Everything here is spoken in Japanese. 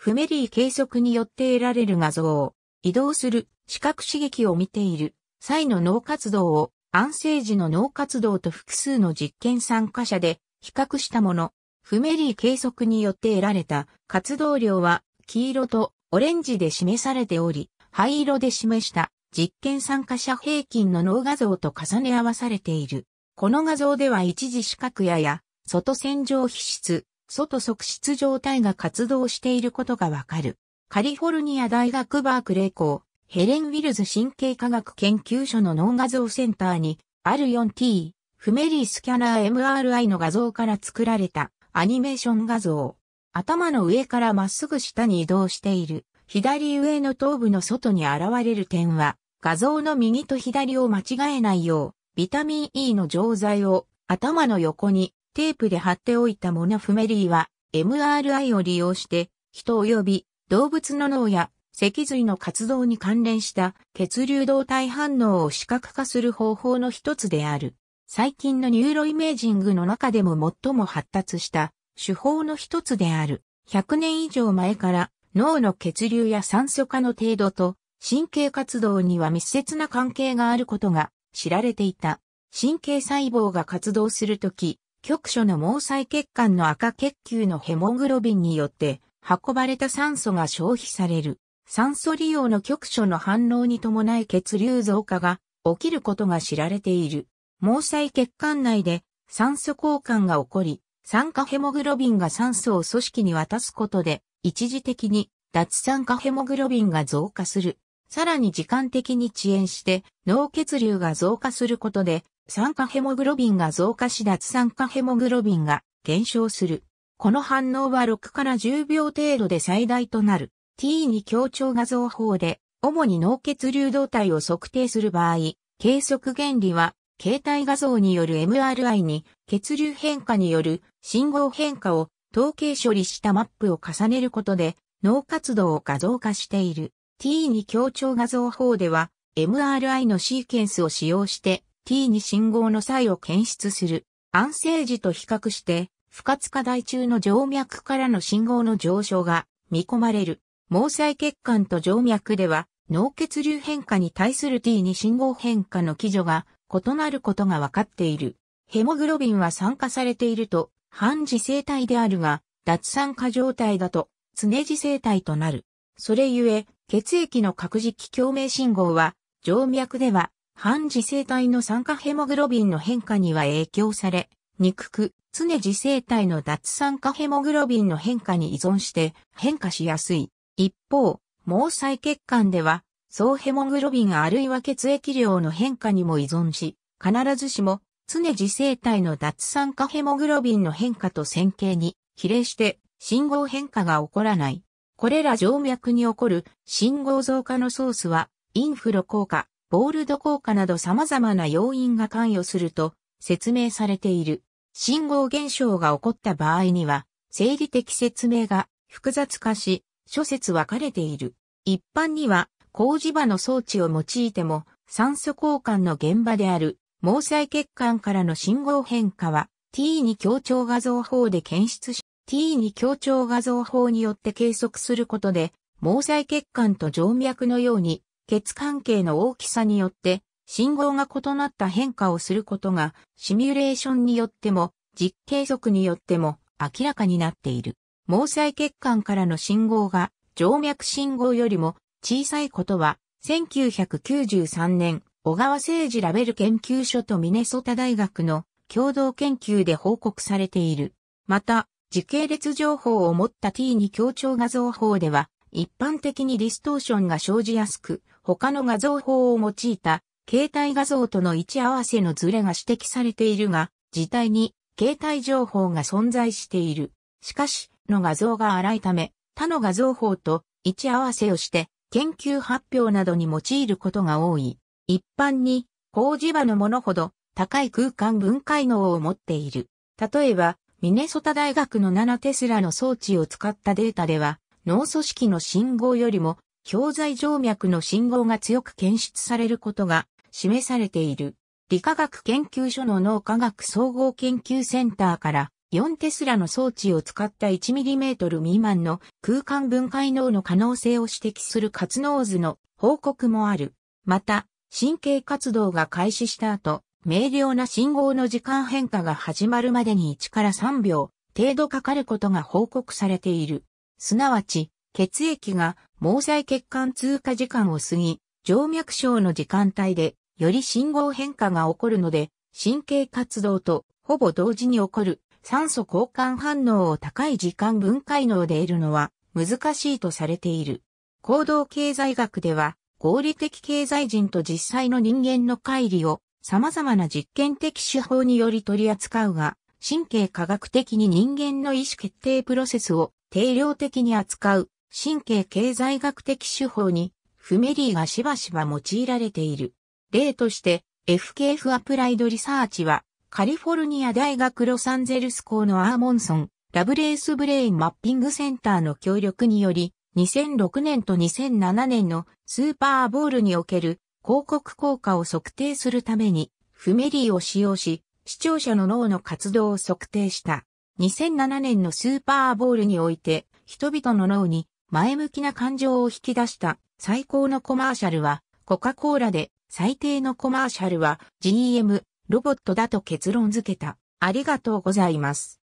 フメリー計測によって得られる画像、を移動する視覚刺激を見ている際の脳活動を安静時の脳活動と複数の実験参加者で比較したもの、フメリー計測によって得られた活動量は黄色とオレンジで示されており、灰色で示した実験参加者平均の脳画像と重ね合わされている。この画像では一時視覚やや外線上皮質、外側室状態が活動していることがわかる。カリフォルニア大学バークレー校、ヘレン・ウィルズ神経科学研究所の脳画像センターに、R4T、フメリースキャナー MRI の画像から作られたアニメーション画像。頭の上からまっすぐ下に移動している、左上の頭部の外に現れる点は、画像の右と左を間違えないよう、ビタミン E の錠剤を頭の横にテープで貼っておいたモノフメリーは MRI を利用して人及び動物の脳や脊髄の活動に関連した血流動態反応を視覚化する方法の一つである。最近のニューロイメージングの中でも最も発達した手法の一つである。100年以上前から脳の血流や酸素化の程度と神経活動には密接な関係があることが知られていた。神経細胞が活動するとき、局所の毛細血管の赤血球のヘモグロビンによって運ばれた酸素が消費される。酸素利用の局所の反応に伴い血流増加が起きることが知られている。毛細血管内で酸素交換が起こり、酸化ヘモグロビンが酸素を組織に渡すことで、一時的に脱酸化ヘモグロビンが増加する。さらに時間的に遅延して脳血流が増加することで酸化ヘモグロビンが増加し脱酸化ヘモグロビンが減少する。この反応は6から10秒程度で最大となる T2 強調画像法で主に脳血流動態を測定する場合、計測原理は携帯画像による MRI に血流変化による信号変化を統計処理したマップを重ねることで脳活動を画像化している T2 強調画像法では MRI のシーケンスを使用して T2 信号の際を検出する。安静時と比較して、不活化台中の静脈からの信号の上昇が見込まれる。毛細血管と静脈では、脳血流変化に対する T2 信号変化の基準が異なることが分かっている。ヘモグロビンは酸化されていると、半自生体であるが、脱酸化状態だと、常時生体となる。それゆえ、血液の核磁気共鳴信号は、静脈では半自生体の酸化ヘモグロビンの変化には影響され、憎く、常自生体の脱酸化ヘモグロビンの変化に依存して変化しやすい。一方、毛細血管では、総ヘモグロビンあるいは血液量の変化にも依存し、必ずしも常自生体の脱酸化ヘモグロビンの変化と線形に比例して信号変化が起こらない。これら静脈に起こる信号増加のソースはインフロ効果、ボールド効果など様々な要因が関与すると説明されている。信号現象が起こった場合には、生理的説明が複雑化し、諸説分かれている。一般には、工事場の装置を用いても、酸素交換の現場である、毛細血管からの信号変化は、T2 強調画像法で検出し、T2 強調画像法によって計測することで、毛細血管と静脈のように血関係の大きさによって信号が異なった変化をすることがシミュレーションによっても実計測によっても明らかになっている。毛細血管からの信号が静脈信号よりも小さいことは1993年小川誠治ラベル研究所とミネソタ大学の共同研究で報告されている。また、時系列情報を持った T2 強調画像法では、一般的にディストーションが生じやすく、他の画像法を用いた携帯画像との位置合わせのズレが指摘されているが、自体に携帯情報が存在している。しかし、の画像が荒いため、他の画像法と位置合わせをして研究発表などに用いることが多い。一般に工事場のものほど高い空間分解能を持っている。例えば、ミネソタ大学の7テスラの装置を使ったデータでは、脳組織の信号よりも教材静脈の信号が強く検出されることが示されている。理化学研究所の脳科学総合研究センターから4テスラの装置を使った 1mm 未満の空間分解脳の可能性を指摘する活脳図の報告もある。また、神経活動が開始した後、明瞭な信号の時間変化が始まるまでに1から3秒程度かかることが報告されている。すなわち、血液が毛細血管通過時間を過ぎ、静脈症の時間帯で、より信号変化が起こるので、神経活動とほぼ同時に起こる酸素交換反応を高い時間分解能で得るのは難しいとされている。行動経済学では、合理的経済人と実際の人間の乖離を様々な実験的手法により取り扱うが、神経科学的に人間の意思決定プロセスを定量的に扱う神経経済学的手法に、フメリーがしばしば用いられている。例として、FKF アプライドリサーチは、カリフォルニア大学ロサンゼルス校のアーモンソン、ラブレースブレインマッピングセンターの協力により、2006年と2007年のスーパーボールにおける広告効果を測定するために、フメリーを使用し、視聴者の脳の活動を測定した。2007年のスーパーボールにおいて、人々の脳に前向きな感情を引き出した最高のコマーシャルはコカ・コーラで最低のコマーシャルは GM ロボットだと結論付けた。ありがとうございます。